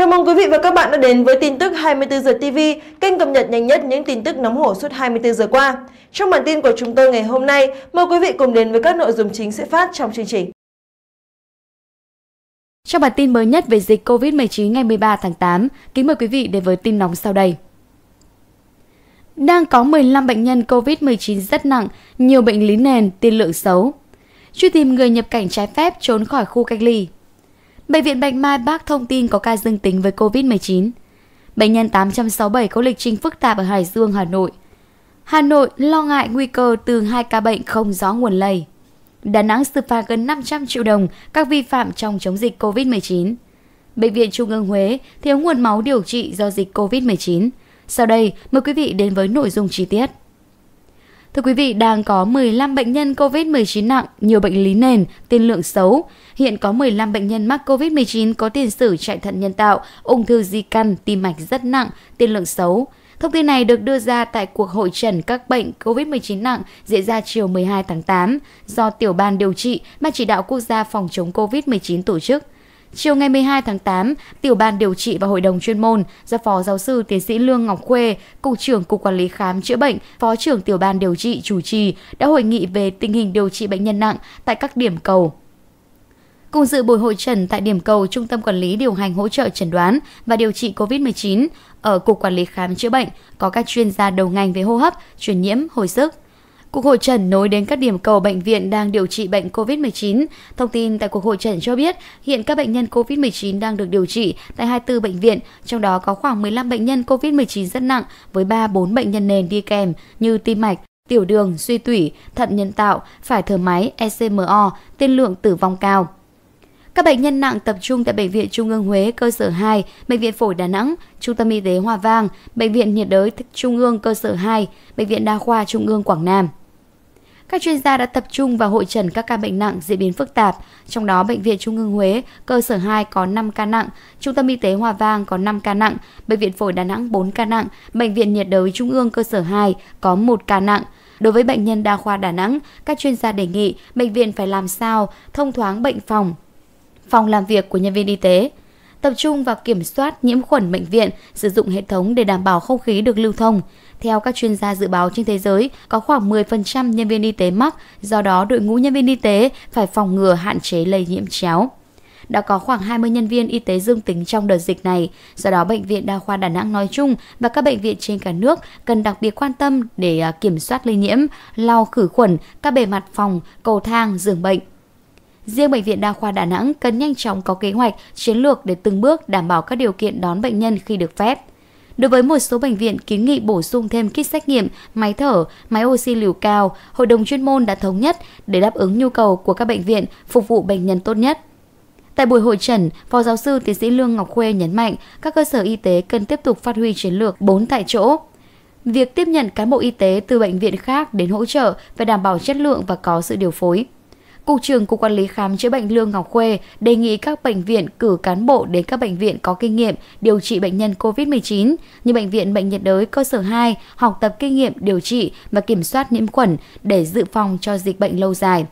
Chào mừng quý vị và các bạn đã đến với tin tức 24 giờ TV, kênh cập nhật nhanh nhất những tin tức nóng hổi suốt 24 giờ qua. Trong bản tin của chúng tôi ngày hôm nay, mời quý vị cùng đến với các nội dung chính sẽ phát trong chương trình. Trong bản tin mới nhất về dịch COVID-19 ngày 13 tháng 8, kính mời quý vị đến với tin nóng sau đây. Đang có 15 bệnh nhân COVID-19 rất nặng, nhiều bệnh lý nền, tiên lượng xấu. Truy tìm người nhập cảnh trái phép trốn khỏi khu cách ly. Bệnh viện Bạch Mai bác thông tin có ca dương tính với COVID-19. Bệnh nhân 867 có lịch trình phức tạp ở Hải Dương, Hà Nội. Hà Nội lo ngại nguy cơ từ hai ca bệnh không rõ nguồn lây. Đà Nẵng xử phạt gần 500 triệu đồng các vi phạm trong chống dịch COVID-19. Bệnh viện Trung ương Huế thiếu nguồn máu điều trị do dịch COVID-19. Sau đây, mời quý vị đến với nội dung chi tiết. Thưa quý vị, đang có 15 bệnh nhân COVID-19 nặng, nhiều bệnh lý nền, tiên lượng xấu. Hiện có 15 bệnh nhân mắc COVID-19 có tiền sử chạy thận nhân tạo, ung thư di căn, tim mạch rất nặng, tiên lượng xấu. Thông tin này được đưa ra tại cuộc hội trần các bệnh COVID-19 nặng diễn ra chiều 12 tháng 8 do Tiểu ban điều trị Ban chỉ đạo quốc gia phòng chống COVID-19 tổ chức. Chiều ngày 12 tháng 8, Tiểu ban điều trị và hội đồng chuyên môn do Phó Giáo sư Tiến sĩ Lương Ngọc Khuê, Cục trưởng Cục Quản lý Khám Chữa Bệnh, Phó trưởng Tiểu ban điều trị chủ trì đã hội nghị về tình hình điều trị bệnh nhân nặng tại các điểm cầu, Cùng dự buổi hội trần tại điểm cầu Trung tâm Quản lý điều hành hỗ trợ chẩn đoán và điều trị COVID-19 ở Cục Quản lý Khám Chữa Bệnh có các chuyên gia đầu ngành về hô hấp, truyền nhiễm, hồi sức. Cuộc hội trần nối đến các điểm cầu bệnh viện đang điều trị bệnh COVID-19. Thông tin tại cuộc hội trần cho biết, hiện các bệnh nhân COVID-19 đang được điều trị tại 24 bệnh viện, trong đó có khoảng 15 bệnh nhân COVID-19 rất nặng với 3-4 bệnh nhân nền đi kèm như tim mạch, tiểu đường, suy tủy, thận nhân tạo, phải thở máy, ECMO, tiên lượng tử vong cao. Các bệnh nhân nặng tập trung tại Bệnh viện Trung ương Huế cơ sở 2, Bệnh viện Phổi Đà Nẵng, Trung tâm Y tế Hòa Vang, Bệnh viện Nhiệt đới Trung ương cơ sở 2, Bệnh viện Đa khoa Trung ương Quảng Nam. Các chuyên gia đã tập trung vào hội trần các ca bệnh nặng diễn biến phức tạp, trong đó Bệnh viện Trung ương Huế, cơ sở 2 có 5 ca nặng, Trung tâm Y tế Hòa Vang có 5 ca nặng, Bệnh viện Phổi Đà Nẵng 4 ca nặng, Bệnh viện Nhiệt đới Trung ương cơ sở 2 có 1 ca nặng. Đối với bệnh nhân đa khoa Đà Nẵng, các chuyên gia đề nghị bệnh viện phải làm sao thông thoáng bệnh phòng, phòng làm việc của nhân viên y tế, tập trung vào kiểm soát nhiễm khuẩn bệnh viện, sử dụng hệ thống để đảm bảo không khí được lưu thông. Theo các chuyên gia dự báo trên thế giới, có khoảng 10% nhân viên y tế mắc, do đó đội ngũ nhân viên y tế phải phòng ngừa hạn chế lây nhiễm chéo đã có khoảng 20 nhân viên y tế dương tính trong đợt dịch này. Do đó, Bệnh viện Đa khoa Đà Nẵng nói chung và các bệnh viện trên cả nước cần đặc biệt quan tâm để à, kiểm soát lây nhiễm, lau khử khuẩn các bề mặt phòng, cầu thang, giường bệnh Riêng Bệnh viện Đa khoa Đà Nẵng cần nhanh chóng có kế hoạch, chiến lược để từng bước đảm bảo các điều kiện đón bệnh nhân khi được phép. Đối với một số bệnh viện kiến nghị bổ sung thêm kit xét nghiệm, máy thở, máy oxy liều cao, hội đồng chuyên môn đã thống nhất để đáp ứng nhu cầu của các bệnh viện phục vụ bệnh nhân tốt nhất. Tại buổi hội trần, Phó giáo sư tiến sĩ Lương Ngọc Khuê nhấn mạnh các cơ sở y tế cần tiếp tục phát huy chiến lược 4 tại chỗ. Việc tiếp nhận cán bộ y tế từ bệnh viện khác đến hỗ trợ phải đảm bảo chất lượng và có sự điều phối. Cục trưởng Cục Quản lý Khám chữa bệnh Lương Ngọc Khuê đề nghị các bệnh viện cử cán bộ đến các bệnh viện có kinh nghiệm điều trị bệnh nhân COVID-19 như Bệnh viện Bệnh nhiệt đới cơ sở 2 học tập kinh nghiệm điều trị và kiểm soát nhiễm khuẩn để dự phòng cho dịch bệnh lâu dài.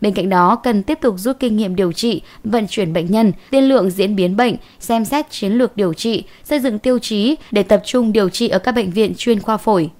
Bên cạnh đó, cần tiếp tục rút kinh nghiệm điều trị, vận chuyển bệnh nhân, tiên lượng diễn biến bệnh, xem xét chiến lược điều trị, xây dựng tiêu chí để tập trung điều trị ở các bệnh viện chuyên khoa phổi.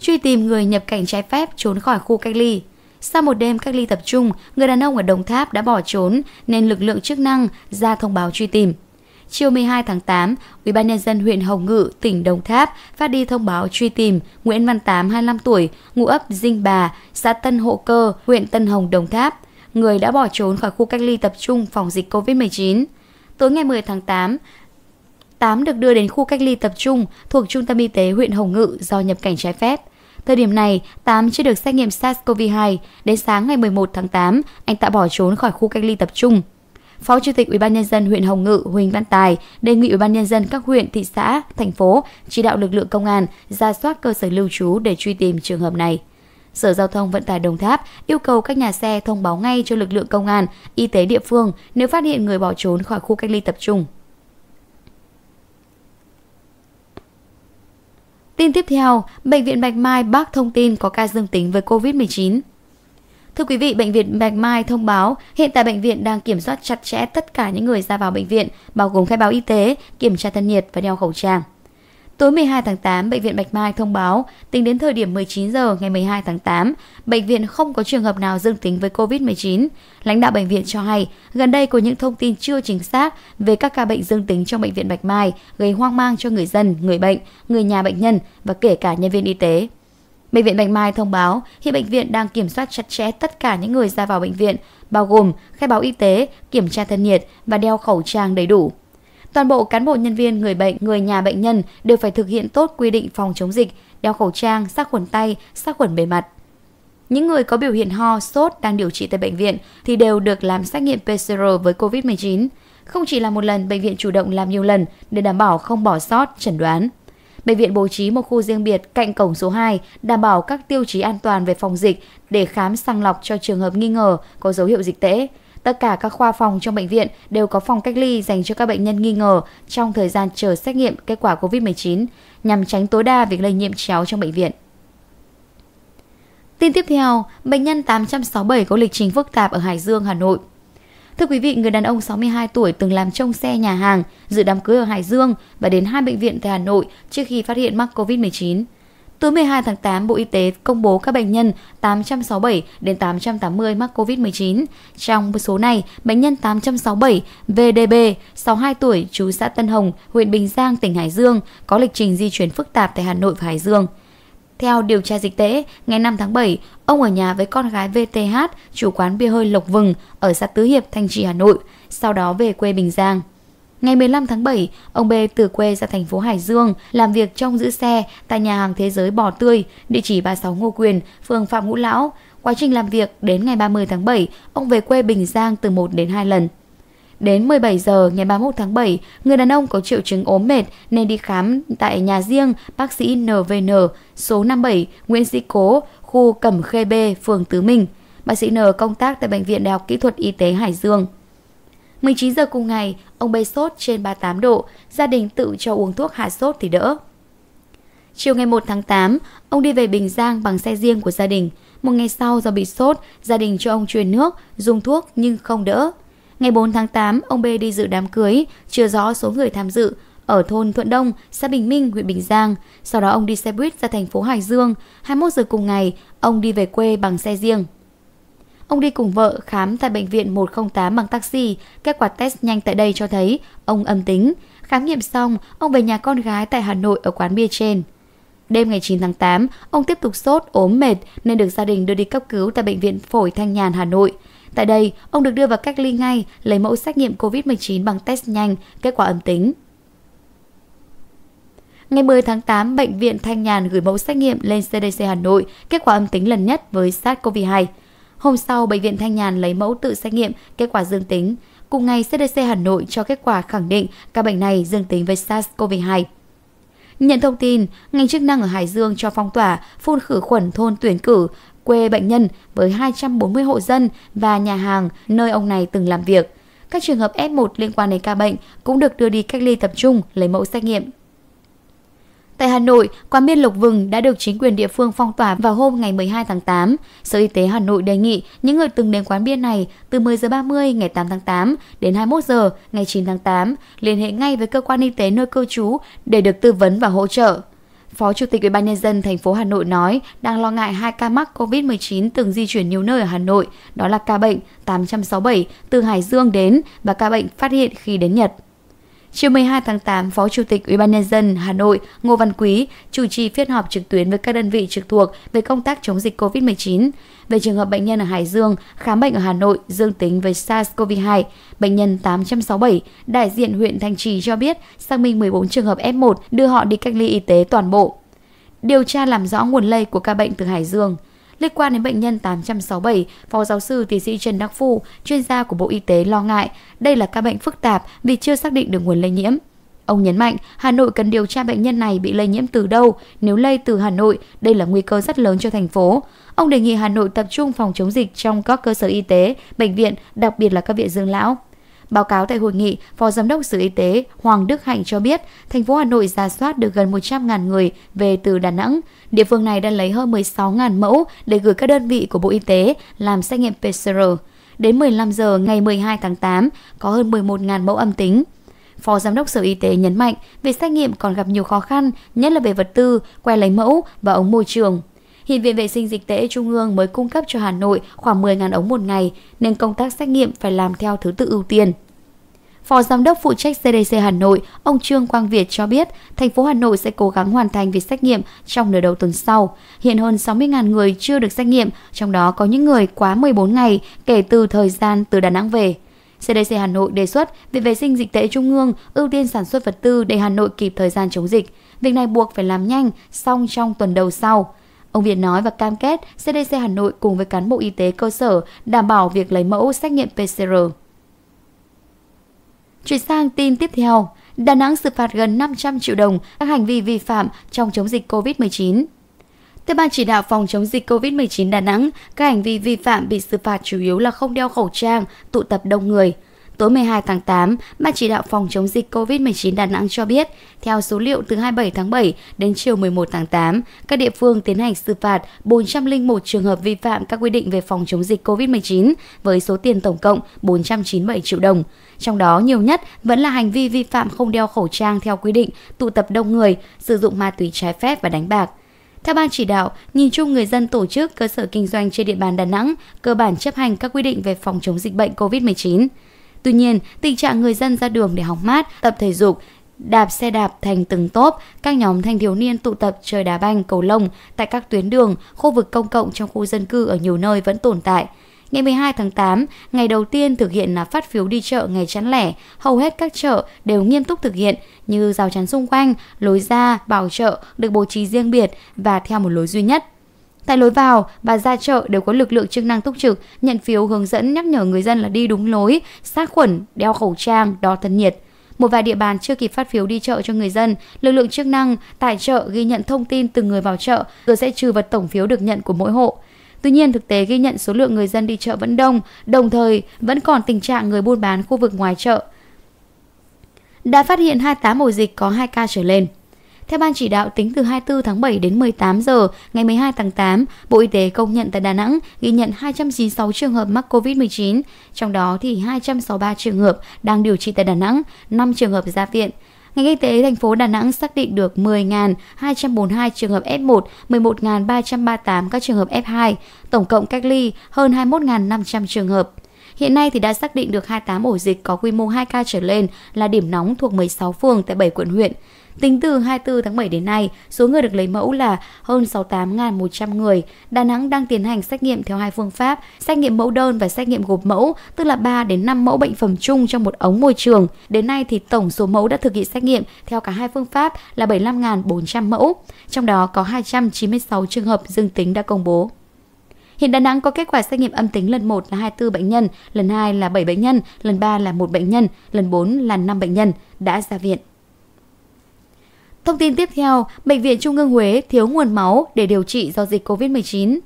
Truy tìm người nhập cảnh trái phép trốn khỏi khu cách ly. Sau một đêm cách ly tập trung, người đàn ông ở Đồng Tháp đã bỏ trốn nên lực lượng chức năng ra thông báo truy tìm. Chiều 12 tháng 8, UBND huyện Hồng Ngự, tỉnh Đồng Tháp phát đi thông báo truy tìm Nguyễn Văn Tám, 25 tuổi, ngụ ấp Dinh Bà, xã Tân Hộ Cơ, huyện Tân Hồng, Đồng Tháp. Người đã bỏ trốn khỏi khu cách ly tập trung phòng dịch COVID-19. Tối ngày 10 tháng 8, Tám được đưa đến khu cách ly tập trung thuộc Trung tâm Y tế huyện Hồng Ngự do nhập cảnh trái phép. Thời điểm này, Tám chưa được xét nghiệm SARS-CoV-2. Đến sáng ngày 11 tháng 8, anh ta bỏ trốn khỏi khu cách ly tập trung. Phó Chủ tịch UBND huyện Hồng Ngự Huỳnh Văn Tài đề nghị UBND các huyện, thị xã, thành phố chỉ đạo lực lượng công an ra soát cơ sở lưu trú để truy tìm trường hợp này. Sở Giao thông Vận tải Đồng Tháp yêu cầu các nhà xe thông báo ngay cho lực lượng công an, y tế địa phương nếu phát hiện người bỏ trốn khỏi khu cách ly tập trung. Tin tiếp theo, Bệnh viện Bạch Mai bác thông tin có ca dương tính với COVID-19. Thưa quý vị, Bệnh viện Bạch Mai thông báo hiện tại bệnh viện đang kiểm soát chặt chẽ tất cả những người ra vào bệnh viện, bao gồm khai báo y tế, kiểm tra thân nhiệt và đeo khẩu trang. Tối 12 tháng 8, Bệnh viện Bạch Mai thông báo, tính đến thời điểm 19 giờ ngày 12 tháng 8, bệnh viện không có trường hợp nào dương tính với COVID-19. Lãnh đạo bệnh viện cho hay, gần đây có những thông tin chưa chính xác về các ca bệnh dương tính trong Bệnh viện Bạch Mai gây hoang mang cho người dân, người bệnh, người nhà bệnh nhân và kể cả nhân viên y tế. Bệnh viện Bạch Mai thông báo hiện bệnh viện đang kiểm soát chặt chẽ tất cả những người ra vào bệnh viện, bao gồm khai báo y tế, kiểm tra thân nhiệt và đeo khẩu trang đầy đủ. Toàn bộ cán bộ nhân viên, người bệnh, người nhà bệnh nhân đều phải thực hiện tốt quy định phòng chống dịch, đeo khẩu trang, sát khuẩn tay, sát khuẩn bề mặt. Những người có biểu hiện ho, sốt đang điều trị tại bệnh viện thì đều được làm xét nghiệm PCR với COVID-19. Không chỉ là một lần, bệnh viện chủ động làm nhiều lần để đảm bảo không bỏ sót, chẩn đoán. Bệnh viện bố trí một khu riêng biệt cạnh cổng số 2, đảm bảo các tiêu chí an toàn về phòng dịch để khám sàng lọc cho trường hợp nghi ngờ có dấu hiệu dịch tễ, Tất cả các khoa phòng trong bệnh viện đều có phòng cách ly dành cho các bệnh nhân nghi ngờ trong thời gian chờ xét nghiệm kết quả COVID-19 nhằm tránh tối đa việc lây nhiễm chéo trong bệnh viện. Tin tiếp theo, bệnh nhân 867 có lịch trình phức tạp ở Hải Dương, Hà Nội. Thưa quý vị, người đàn ông 62 tuổi từng làm trông xe nhà hàng, dự đám cưới ở Hải Dương và đến hai bệnh viện tại Hà Nội trước khi phát hiện mắc COVID-19 tối 12 tháng 8, Bộ Y tế công bố các bệnh nhân 867 đến 880 mắc COVID-19. Trong số này, bệnh nhân 867 VDB, 62 tuổi, chú xã Tân Hồng, huyện Bình Giang, tỉnh Hải Dương, có lịch trình di chuyển phức tạp tại Hà Nội và Hải Dương. Theo điều tra dịch tễ, ngày 5 tháng 7, ông ở nhà với con gái VTH, chủ quán bia hơi Lộc Vừng ở xã Tứ Hiệp, Thanh Trì, Hà Nội, sau đó về quê Bình Giang. Ngày 15 tháng 7, ông B từ quê ra thành phố Hải Dương làm việc trong giữ xe tại nhà hàng Thế giới Bò Tươi, địa chỉ 36 Ngô Quyền, phường Phạm Ngũ Lão. Quá trình làm việc đến ngày 30 tháng 7, ông về quê Bình Giang từ 1 đến 2 lần. Đến 17 giờ ngày 31 tháng 7, người đàn ông có triệu chứng ốm mệt nên đi khám tại nhà riêng bác sĩ NVN số 57 Nguyễn Sĩ Cố, khu Cẩm Khê B, phường Tứ Minh. Bác sĩ N công tác tại Bệnh viện Đại học Kỹ thuật Y tế Hải Dương. 19 giờ cùng ngày, Ông Bê sốt trên 38 độ, gia đình tự cho uống thuốc hạ sốt thì đỡ. Chiều ngày 1 tháng 8, ông đi về Bình Giang bằng xe riêng của gia đình. Một ngày sau do bị sốt, gia đình cho ông truyền nước, dùng thuốc nhưng không đỡ. Ngày 4 tháng 8, ông B đi dự đám cưới, chưa rõ số người tham dự, ở thôn Thuận Đông, xã Bình Minh, huyện Bình Giang. Sau đó ông đi xe buýt ra thành phố Hải Dương. 21 giờ cùng ngày, ông đi về quê bằng xe riêng. Ông đi cùng vợ khám tại bệnh viện 108 bằng taxi, kết quả test nhanh tại đây cho thấy ông âm tính. Khám nghiệm xong, ông về nhà con gái tại Hà Nội ở quán bia trên. Đêm ngày 9 tháng 8, ông tiếp tục sốt, ốm mệt nên được gia đình đưa đi cấp cứu tại Bệnh viện Phổi Thanh Nhàn Hà Nội. Tại đây, ông được đưa vào cách ly ngay, lấy mẫu xét nghiệm COVID-19 bằng test nhanh, kết quả âm tính. Ngày 10 tháng 8, Bệnh viện Thanh Nhàn gửi mẫu xét nghiệm lên CDC Hà Nội, kết quả âm tính lần nhất với SARS-CoV-2. Hôm sau, Bệnh viện Thanh Nhàn lấy mẫu tự xét nghiệm, kết quả dương tính. Cùng ngày, CDC Hà Nội cho kết quả khẳng định ca bệnh này dương tính với SARS-CoV-2. Nhận thông tin, ngành chức năng ở Hải Dương cho phong tỏa, phun khử khuẩn thôn tuyển cử, quê bệnh nhân với 240 hộ dân và nhà hàng nơi ông này từng làm việc. Các trường hợp F1 liên quan đến ca bệnh cũng được đưa đi cách ly tập trung lấy mẫu xét nghiệm. Tại Hà Nội, quán bia Lộc Vừng đã được chính quyền địa phương phong tỏa vào hôm ngày 12 tháng 8. Sở Y tế Hà Nội đề nghị những người từng đến quán bia này từ 10 giờ 30 ngày 8 tháng 8 đến 21 giờ ngày 9 tháng 8 liên hệ ngay với cơ quan y tế nơi cư trú để được tư vấn và hỗ trợ. Phó Chủ tịch UBND thành phố Hà Nội nói đang lo ngại hai ca mắc COVID-19 từng di chuyển nhiều nơi ở Hà Nội, đó là ca bệnh 867 từ Hải Dương đến và ca bệnh phát hiện khi đến Nhật. Chiều 12 tháng 8, Phó Chủ tịch UBND Hà Nội Ngô Văn Quý chủ trì phiên họp trực tuyến với các đơn vị trực thuộc về công tác chống dịch COVID-19. Về trường hợp bệnh nhân ở Hải Dương khám bệnh ở Hà Nội dương tính với SARS-CoV-2, bệnh nhân 867, đại diện huyện Thanh Trì cho biết xác minh 14 trường hợp F1 đưa họ đi cách ly y tế toàn bộ. Điều tra làm rõ nguồn lây của ca bệnh từ Hải Dương – Liên quan đến bệnh nhân 867, Phó giáo sư tiến sĩ Trần Đắc Phu, chuyên gia của Bộ Y tế lo ngại đây là ca bệnh phức tạp vì chưa xác định được nguồn lây nhiễm. Ông nhấn mạnh Hà Nội cần điều tra bệnh nhân này bị lây nhiễm từ đâu, nếu lây từ Hà Nội, đây là nguy cơ rất lớn cho thành phố. Ông đề nghị Hà Nội tập trung phòng chống dịch trong các cơ sở y tế, bệnh viện, đặc biệt là các viện dưỡng lão. Báo cáo tại hội nghị, Phó Giám đốc Sở Y tế Hoàng Đức Hạnh cho biết, thành phố Hà Nội ra soát được gần 100.000 người về từ Đà Nẵng. Địa phương này đã lấy hơn 16.000 mẫu để gửi các đơn vị của Bộ Y tế làm xét nghiệm PCR. Đến 15 giờ ngày 12 tháng 8, có hơn 11.000 mẫu âm tính. Phó Giám đốc Sở Y tế nhấn mạnh, việc xét nghiệm còn gặp nhiều khó khăn, nhất là về vật tư, que lấy mẫu và ống môi trường, Hiện Viện Vệ sinh Dịch tễ Trung ương mới cung cấp cho Hà Nội khoảng 10.000 ống một ngày, nên công tác xét nghiệm phải làm theo thứ tự ưu tiên. Phó Giám đốc phụ trách CDC Hà Nội, ông Trương Quang Việt cho biết, thành phố Hà Nội sẽ cố gắng hoàn thành việc xét nghiệm trong nửa đầu tuần sau. Hiện hơn 60.000 người chưa được xét nghiệm, trong đó có những người quá 14 ngày kể từ thời gian từ Đà Nẵng về. CDC Hà Nội đề xuất Viện Vệ sinh Dịch tễ Trung ương ưu tiên sản xuất vật tư để Hà Nội kịp thời gian chống dịch. Việc này buộc phải làm nhanh, xong trong tuần đầu sau. Ông Việt nói và cam kết CDC Hà Nội cùng với cán bộ y tế cơ sở đảm bảo việc lấy mẫu xét nghiệm PCR. Chuyển sang tin tiếp theo, Đà Nẵng xử phạt gần 500 triệu đồng các hành vi vi phạm trong chống dịch COVID-19. Theo Ban chỉ đạo phòng chống dịch COVID-19 Đà Nẵng, các hành vi vi phạm bị xử phạt chủ yếu là không đeo khẩu trang, tụ tập đông người – Tối 12 tháng 8, Ban chỉ đạo phòng chống dịch COVID-19 Đà Nẵng cho biết, theo số liệu từ 27 tháng 7 đến chiều 11 tháng 8, các địa phương tiến hành xử phạt 401 trường hợp vi phạm các quy định về phòng chống dịch COVID-19 với số tiền tổng cộng 497 triệu đồng. Trong đó, nhiều nhất vẫn là hành vi vi phạm không đeo khẩu trang theo quy định, tụ tập đông người, sử dụng ma túy trái phép và đánh bạc. Theo ban chỉ đạo, nhìn chung người dân tổ chức cơ sở kinh doanh trên địa bàn Đà Nẵng cơ bản chấp hành các quy định về phòng chống dịch bệnh COVID-19. Tuy nhiên, tình trạng người dân ra đường để học mát, tập thể dục, đạp xe đạp thành từng tốp, các nhóm thanh thiếu niên tụ tập chơi đá banh, cầu lông tại các tuyến đường, khu vực công cộng trong khu dân cư ở nhiều nơi vẫn tồn tại. Ngày 12 tháng 8, ngày đầu tiên thực hiện là phát phiếu đi chợ ngày chắn lẻ, hầu hết các chợ đều nghiêm túc thực hiện như rào chắn xung quanh, lối ra, bảo chợ được bố trí riêng biệt và theo một lối duy nhất. Tại lối vào và ra chợ đều có lực lượng chức năng túc trực, nhận phiếu hướng dẫn nhắc nhở người dân là đi đúng lối, sát khuẩn, đeo khẩu trang, đo thân nhiệt. Một vài địa bàn chưa kịp phát phiếu đi chợ cho người dân, lực lượng chức năng tại chợ ghi nhận thông tin từng người vào chợ rồi sẽ trừ vật tổng phiếu được nhận của mỗi hộ. Tuy nhiên, thực tế ghi nhận số lượng người dân đi chợ vẫn đông, đồng thời vẫn còn tình trạng người buôn bán khu vực ngoài chợ. Đã phát hiện 28 ổ dịch có 2 ca trở lên. Theo Ban chỉ đạo, tính từ 24 tháng 7 đến 18 giờ ngày 12 tháng 8, Bộ Y tế công nhận tại Đà Nẵng ghi nhận 296 trường hợp mắc COVID-19, trong đó thì 263 trường hợp đang điều trị tại Đà Nẵng, 5 trường hợp ra viện. Ngành y tế thành phố Đà Nẵng xác định được 10.242 trường hợp F1, 11.338 các trường hợp F2, tổng cộng cách ly hơn 21.500 trường hợp. Hiện nay thì đã xác định được 28 ổ dịch có quy mô 2 ca trở lên là điểm nóng thuộc 16 phường tại 7 quận huyện. Tính từ 24 tháng 7 đến nay, số người được lấy mẫu là hơn 68.100 người. Đà Nẵng đang tiến hành xét nghiệm theo hai phương pháp, xét nghiệm mẫu đơn và xét nghiệm gộp mẫu, tức là 3 đến 5 mẫu bệnh phẩm chung trong một ống môi trường. Đến nay thì tổng số mẫu đã thực hiện xét nghiệm theo cả hai phương pháp là 75.400 mẫu, trong đó có 296 trường hợp dương tính đã công bố. Hiện Đà Nẵng có kết quả xét nghiệm âm tính lần 1 là 24 bệnh nhân, lần 2 là 7 bệnh nhân, lần 3 là 1 bệnh nhân, lần 4 là 5 bệnh nhân đã ra viện. Thông tin tiếp theo, Bệnh viện Trung ương Huế thiếu nguồn máu để điều trị do dịch COVID-19.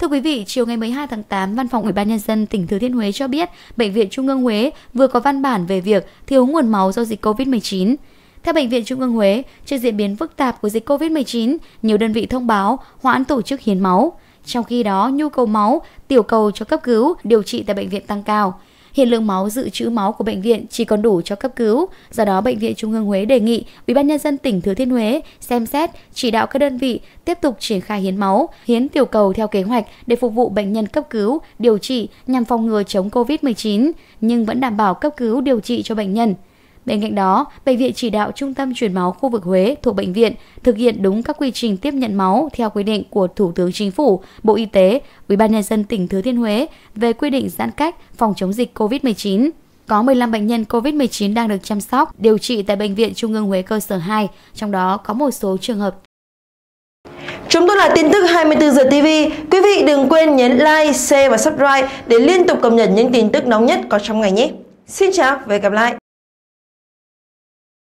Thưa quý vị, chiều ngày 12 tháng 8, Văn phòng Ủy ban nhân dân tỉnh Thừa Thiên Huế cho biết, bệnh viện Trung ương Huế vừa có văn bản về việc thiếu nguồn máu do dịch COVID-19. Theo bệnh viện Trung ương Huế, trước diễn biến phức tạp của dịch COVID-19, nhiều đơn vị thông báo hoãn tổ chức hiến máu. Trong khi đó, nhu cầu máu, tiểu cầu cho cấp cứu, điều trị tại bệnh viện tăng cao. Hiện lượng máu dự trữ máu của bệnh viện chỉ còn đủ cho cấp cứu, do đó bệnh viện Trung ương Huế đề nghị ủy ban nhân dân tỉnh Thừa Thiên Huế xem xét chỉ đạo các đơn vị tiếp tục triển khai hiến máu, hiến tiểu cầu theo kế hoạch để phục vụ bệnh nhân cấp cứu, điều trị nhằm phòng ngừa chống COVID-19 nhưng vẫn đảm bảo cấp cứu điều trị cho bệnh nhân. Bên cạnh đó, bệnh viện chỉ đạo Trung tâm truyền máu khu vực Huế thuộc bệnh viện thực hiện đúng các quy trình tiếp nhận máu theo quy định của Thủ tướng Chính phủ, Bộ Y tế, UBND tỉnh Thừa Thiên Huế về quy định giãn cách phòng chống dịch COVID-19 có 15 bệnh nhân COVID-19 đang được chăm sóc, điều trị tại Bệnh viện Trung ương Huế cơ sở 2, trong đó có một số trường hợp. Chúng tôi là tin tức 24 giờ TV. Quý vị đừng quên nhấn like, share và subscribe để liên tục cập nhật những tin tức nóng nhất có trong ngày nhé. Xin chào và hẹn gặp lại!